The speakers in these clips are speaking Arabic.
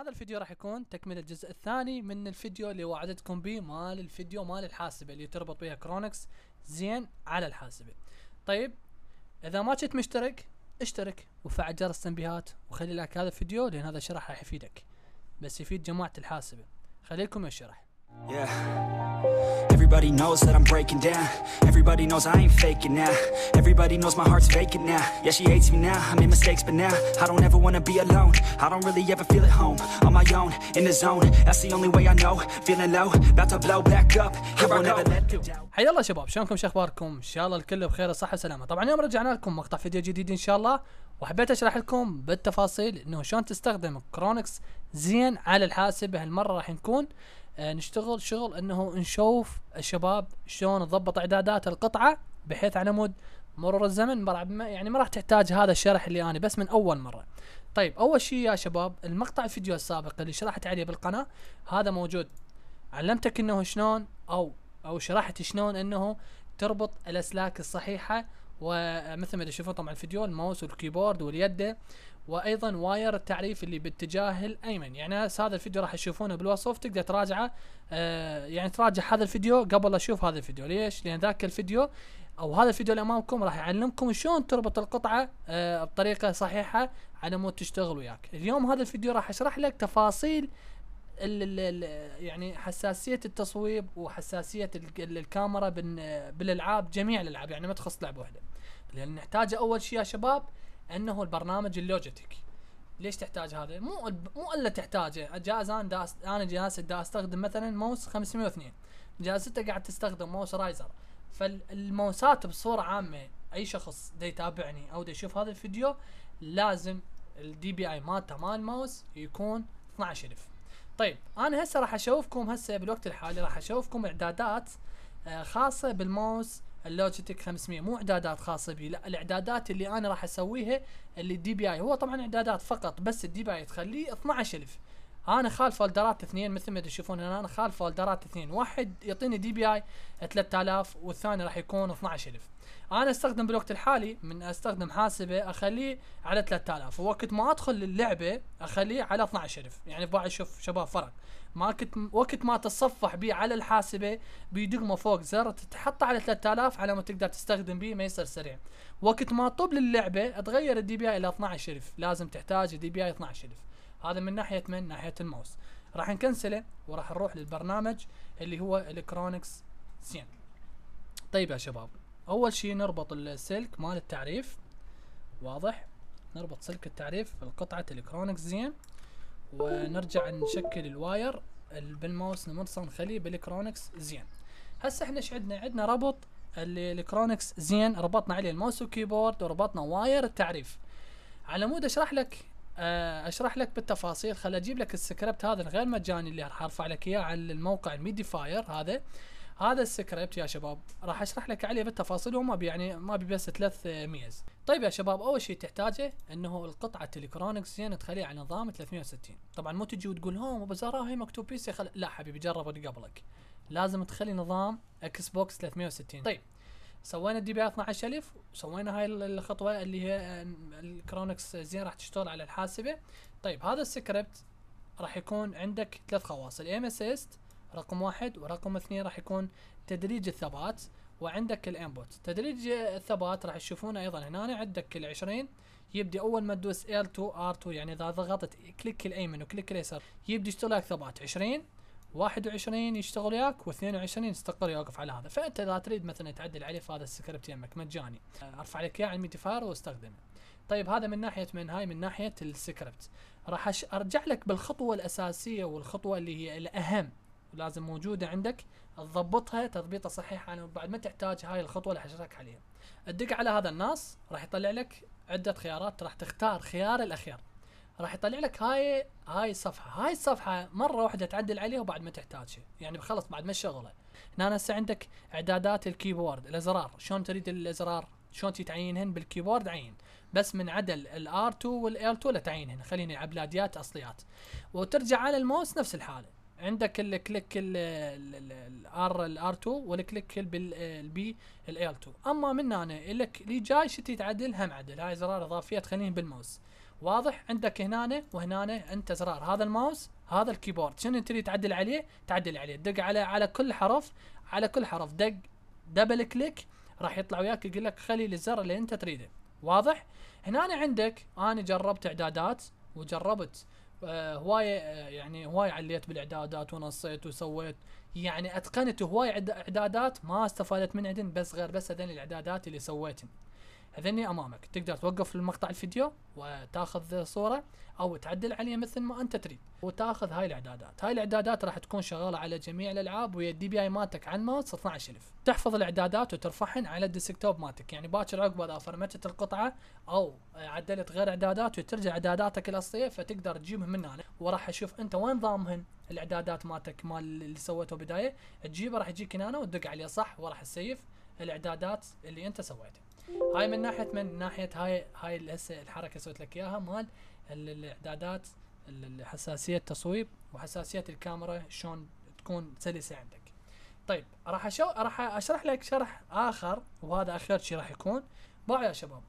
هذا الفيديو راح يكون تكمله الجزء الثاني من الفيديو اللي وعدتكم به مال الفيديو مال الحاسبه اللي تربط بها كرونكس زين على الحاسبه طيب اذا ما كنت مشترك اشترك وفعل جرس التنبيهات وخلي لك هذا الفيديو لان هذا الشرح راح يفيدك بس يفيد جماعه الحاسبه خليكم الشرح yeah. Everybody knows that I'm breaking down Everybody knows I ain't faking now Everybody knows my heart's faking now Yeah, she hates me now, I made mistakes but now I don't ever wanna be alone I don't really ever feel at home On my own, in the zone That's the only way I know Feeling low, about to blow back up Here I never let you down حيا الله شباب شلونكم شو اخباركم ان شاء الله الكل بخير وصحه وسلامه طبعا اليوم رجعنا لكم مقطع فيديو جديد ان شاء الله وحبيت اشرح لكم بالتفاصيل انه شلون تستخدم كرونكس زين على الحاسب هالمره راح نكون آه، نشتغل شغل انه نشوف الشباب شلون تضبط اعدادات القطعه بحيث على مود مرور الزمن يعني ما راح تحتاج هذا الشرح اللي انا بس من اول مره. طيب اول شيء يا شباب المقطع الفيديو السابق اللي شرحت عليه بالقناه هذا موجود علمتك انه شلون او او شرحت شلون انه تربط الاسلاك الصحيحه ومثل ما تشوفون طبعا الفيديو الماوس والكيبورد واليد وايضا واير التعريف اللي باتجاه الايمن يعني هذا الفيديو راح تشوفونه بالوصف تقدر تراجعه آه يعني تراجع هذا الفيديو قبل اشوف هذا الفيديو ليش لان ذاك الفيديو او هذا الفيديو اللي امامكم راح يعلمكم شلون تربط القطعه آه بطريقه صحيحه على مود تشتغل وياك اليوم هذا الفيديو راح اشرح لك تفاصيل ال ال يعني حساسيه التصويب وحساسيه الكاميرا بالالعاب جميع الالعاب يعني ما تخص لعبه واحده لان نحتاج اول شيء يا شباب انه البرنامج اللوجيتك ليش تحتاج هذا؟ مو مو الا تحتاجه، جاز انا انا جهاز دا استخدم مثلا ماوس 502 جهازته قاعد تستخدم ماوس رايزر فالماوسات بصوره عامه اي شخص دا يتابعني او دا يشوف هذا الفيديو لازم الدي بي اي مالته مال الماوس يكون 12000 طيب انا هسه راح اشوفكم هسه بالوقت الحالي راح اشوفكم اعدادات آه، خاصه بالماوس اللوجيتك 500 مو اعدادات خاصه بي لا الاعدادات اللي انا راح اسويها اللي الدي بي اي هو طبعا اعدادات فقط بس الدي بي اي تخليه 12000 انا خال فولدرات اثنين مثل ما تشوفون هنا انا خال فولدرات اثنين واحد يعطيني دي بي اي 3000 والثاني راح يكون 12000 انا استخدم بالوقت الحالي من استخدم حاسبه اخليه على 3000 ووقت ما ادخل اللعبه اخليه على 12000 يعني بعد شوف شباب فرق ما كنت وقت ما تتصفح بيه على الحاسبه ما فوق زر تحطه على 3000 على ما تقدر تستخدم بيه ما يصير سريع وقت ما طب للعبه اتغير الدي بي اي الى 12000 لازم تحتاج الدي بي اي 12000 هذا من ناحيه من ناحيه الماوس راح نكنسله وراح نروح للبرنامج اللي هو الكترونكس سين طيب يا شباب اول شيء نربط السلك مال التعريف واضح نربط سلك التعريف بقطعة الكترونكس زين ونرجع نشكل الواير بالماوس نمرصه نخليه بالكترونكس زين هسه احنا ايش عندنا عندنا ربط الكترونكس زين ربطنا عليه الماوس والكيبورد وربطنا واير التعريف على مود اشرح لك آه، اشرح لك بالتفاصيل خل اجيب لك السكريبت هذا الغير مجاني اللي راح ارفع لك اياه على الموقع الميدي فاير هذا هذا السكريبت يا شباب راح اشرح لك عليه بالتفاصيل وما يعني ما بي بس ثلاث ميز طيب يا شباب اول شيء تحتاجه انه القطعه الكرونكس زين تخليها على نظام 360 طبعا مو تجي وتقول هو بس هي مكتوب بي سي خل... لا حبيبي جربوا قبلك لازم تخلي نظام اكس بوكس 360 طيب سوينا الدي بي اي 12000 وسوينا هاي الخطوه اللي هي الكرونكس زين راح تشتغل على الحاسبه طيب هذا السكريبت راح يكون عندك ثلاث خواص الام اسيست رقم واحد ورقم اثنين راح يكون تدريج الثبات وعندك الانبوت تدريج الثبات راح تشوفونه ايضا هنا عندك ال 20 يبدي اول ما تدوس ال 2 R2 يعني اذا ضغطت كليك الايمن وكليك اليسار يبدي يشتغل لك ثبات 20 21 يشتغل وياك و22 يستقر يوقف على هذا فانت اذا تريد مثلا تعدل عليه في هذا السكريبت يمك مجاني ارفع لك اياه على الميديفاير واستخدمه طيب هذا من ناحيه من هاي من ناحيه السكريبت راح ارجع لك بالخطوه الاساسيه والخطوه اللي هي الاهم لازم موجوده عندك تضبطها تضبيطه صحيح يعني بعد ما تحتاج هاي الخطوه اللي حشرك عليها ادق على هذا الناس راح يطلع لك عده خيارات راح تختار خيار الاخير راح يطلع لك هاي هاي الصفحه هاي الصفحه مره واحده تعدل عليها وبعد ما تحتاجها يعني خلص بعد ما تشغله هنا هسه عندك اعدادات الكيبورد الازرار شلون تريد الازرار شلون تعينهن بالكيبورد عين بس من عدل الار2 والال2 لا تعينهن خليني عبلاديات اصليات وترجع على الماوس نفس الحاله عندك الكليك الار الار2 والكليك بالبي ال2 اما من هنا لك اللي جاي شتي تعدل هم عدل هاي زرار اضافيه تخليني بالماوس واضح عندك هنا وهنا انت زرار هذا الماوس هذا الكيبورد شنو تريد تعدل عليه تعدل عليه دق على على كل حرف على كل حرف دق دبل كليك راح يطلع وياك يقول لك خلي الزر اللي انت تريده واضح هنا عندك انا جربت اعدادات وجربت آه هوايه آه يعني هوايه عليت بالاعدادات ونصيت وسويت يعني اتقنت هوايه اعدادات ما استفادت من عدن بس غير بس هذين الاعدادات اللي سويتهم هذني امامك تقدر توقف المقطع الفيديو وتاخذ صوره او تعدل عليه مثل ما انت تريد وتاخذ هاي الاعدادات هاي الاعدادات راح تكون شغاله على جميع الالعاب ويا الدي بي اي مالتك على الماوس 12000 تحفظ الاعدادات وترفعهن على الديسكتوب مالتك يعني باكر عقب اذا فرمتت القطعه او عدلت غير اعدادات وترجع اعداداتك الاصليه فتقدر تجيبهم من هنا وراح اشوف انت وين ضامهن الاعدادات مالتك مال اللي سويته بدايه تجيبه راح يجيك هنا وتدق عليه صح وراح تسيف الاعدادات اللي انت سويتها هاي من ناحيه من ناحيه هاي هاي هسه الحركه سويت لك اياها مال الاعدادات حساسيه التصويب وحساسيه الكاميرا شلون تكون سلسه عندك طيب راح أشو... راح اشرح لك شرح اخر وهذا اخر شيء راح يكون باعوا يا شباب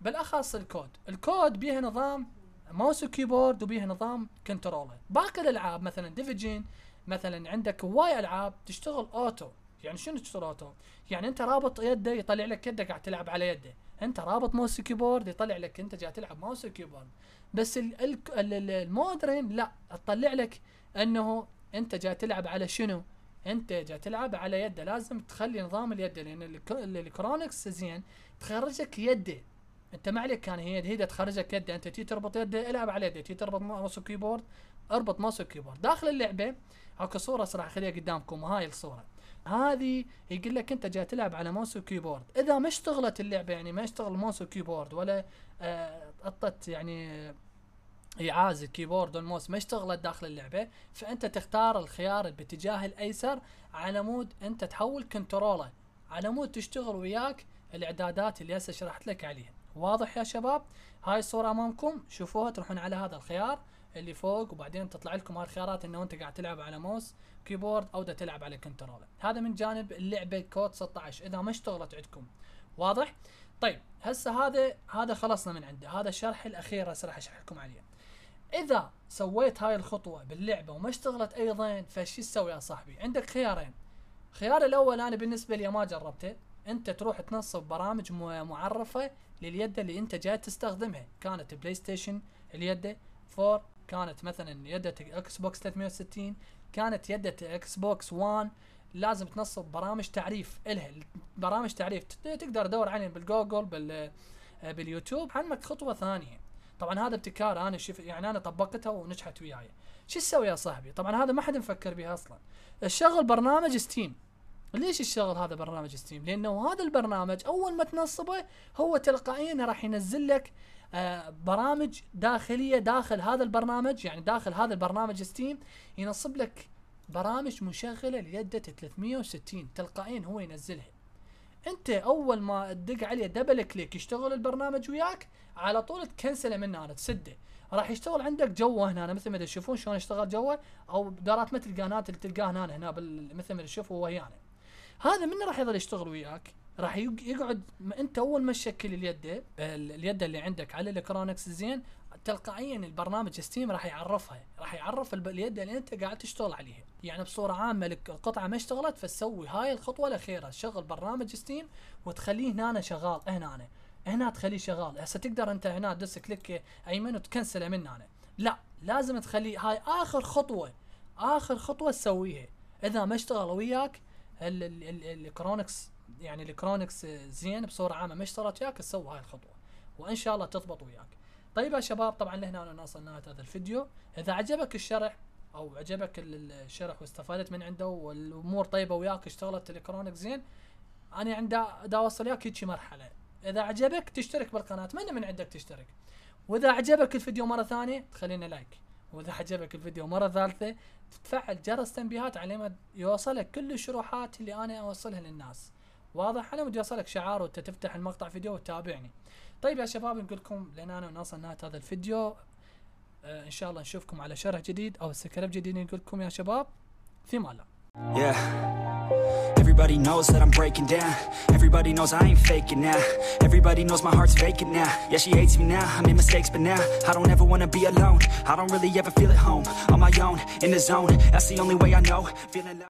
بالاخص الكود الكود بيها نظام ماوس وكيبورد وبيها نظام كنترولر باقي الالعاب مثلا ديفجين مثلا عندك هواي العاب تشتغل اوتو يعني شنو اشتراته؟ يعني انت رابط يده يطلع لك يده قاعد تلعب على يده، انت رابط ماوس كيبورد يطلع لك انت قاعد تلعب ماوس كيبورد، بس المودرن لا تطلع لك انه انت قاعد تلعب على شنو؟ انت قاعد تلعب على يده، لازم تخلي نظام اليد لان الكرونكس زين تخرجك يده، انت ما عليك كان هي هي تخرجك يده، انت تي تربط يده العب على يده، تي تربط ماوس كيبورد اربط ماوس كيبورد داخل اللعبه اكو صوره صراحه خليها قدامكم هاي الصوره. هذه يقول لك انت جاي تلعب على ماوس وكيبورد اذا ما اشتغلت اللعبه يعني ما اشتغل ماوس وكيبورد ولا قطت آه، يعني يعاز آه، الكيبورد والماوس ما اشتغلت داخل اللعبه فانت تختار الخيار باتجاه الايسر على مود انت تحول كنترولة على مود تشتغل وياك الاعدادات اللي هسه شرحت لك عليها واضح يا شباب هاي الصوره امامكم شوفوها تروحون على هذا الخيار اللي فوق وبعدين تطلع لكم هالخيارات انه انت قاعد تلعب على ماوس كيبورد او دا تلعب على كنترولر هذا من جانب اللعبه كود 16 اذا ما اشتغلت عندكم واضح طيب هسه هذا هذا خلصنا من عنده هذا الشرح الاخير هسه راح اشرح لكم عليه اذا سويت هاي الخطوه باللعبه وما اشتغلت ايضا فشو تسوي يا صاحبي عندك خيارين الخيار الاول انا بالنسبه لي ما جربته انت تروح تنصب برامج معرفه لليد اللي انت جاي تستخدمها كانت بلاي ستيشن اليد 4 كانت مثلا يدة اكس بوكس 360 كانت يدة اكس بوكس 1 لازم تنصب برامج تعريف الها برامج تعريف تقدر تدور عليها بالجوجل بال آه، باليوتيوب علمك خطوه ثانيه طبعا هذا ابتكار انا شف يعني انا طبقتها ونجحت وياي شو تسوي يا صاحبي طبعا هذا ما حد مفكر بها اصلا الشغل برنامج ستيم ليش الشغل هذا برنامج ستيم؟ لانه هذا البرنامج اول ما تنصبه هو تلقائيا راح ينزل لك آه برامج داخليه داخل هذا البرنامج يعني داخل هذا البرنامج ستيم ينصب لك برامج مشغله ليده 360 تلقائيا هو ينزلها انت اول ما تدق عليه دبل كليك يشتغل البرنامج وياك على طول تكنسله من هنا تسده راح يشتغل عندك جوه هنا مثل ما تشوفون شلون اشتغل جوه او دارات مثل القناه اللي تلقاه هنا هنا مثل ما تشوف هو يعني. هذا من راح يظل يشتغل وياك راح يقعد انت اول ما تشكل اليد اليد اللي عندك على الكرونكس زين تلقائيا البرنامج ستيم راح يعرفها راح يعرف اليد اللي انت قاعد تشتغل عليها يعني بصوره عامه لك القطعه ما اشتغلت فتسوي هاي الخطوه الاخيره شغل برنامج ستيم وتخليه هنا شغال هنا أنا. هنا تخليه شغال هسه تقدر انت هنا تدوس كليك ايمن وتكنسله من هنا لا لازم تخليه هاي اخر خطوه اخر خطوه تسويها اذا ما اشتغل وياك هل يعني الكرونكس آه، زين بصوره عامه ما مش وياك سوى هاي الخطوه وان شاء الله تضبط وياك طيب يا شباب طبعا لهنا نصل نهايه هذا الفيديو اذا عجبك الشرح او عجبك الشرح واستفادت من عنده والامور طيبه وياك اشتغلت الكرونك زين انا عندي دا اوصل وياك هيك مرحله اذا عجبك تشترك بالقناه اتمنى من عندك تشترك واذا عجبك الفيديو مره ثانيه تخلينا لايك واذا عجبك الفيديو مره ثالثه تفعل جرس تنبيهات على ما يوصلك كل الشروحات اللي انا اوصلها للناس واضح انا مود يوصلك شعار وانت تفتح المقطع فيديو وتتابعني طيب يا شباب نقول لكم لان انا وناصر نهايه هذا الفيديو آه ان شاء الله نشوفكم على شرح جديد او سكرب جديد نقول لكم يا شباب في مالك Yeah. Everybody knows that I'm breaking down Everybody knows I ain't faking now Everybody knows my heart's vacant now Yeah, she hates me now, I made mistakes but now I don't ever wanna be alone I don't really ever feel at home On my own, in the zone That's the only way I know Feeling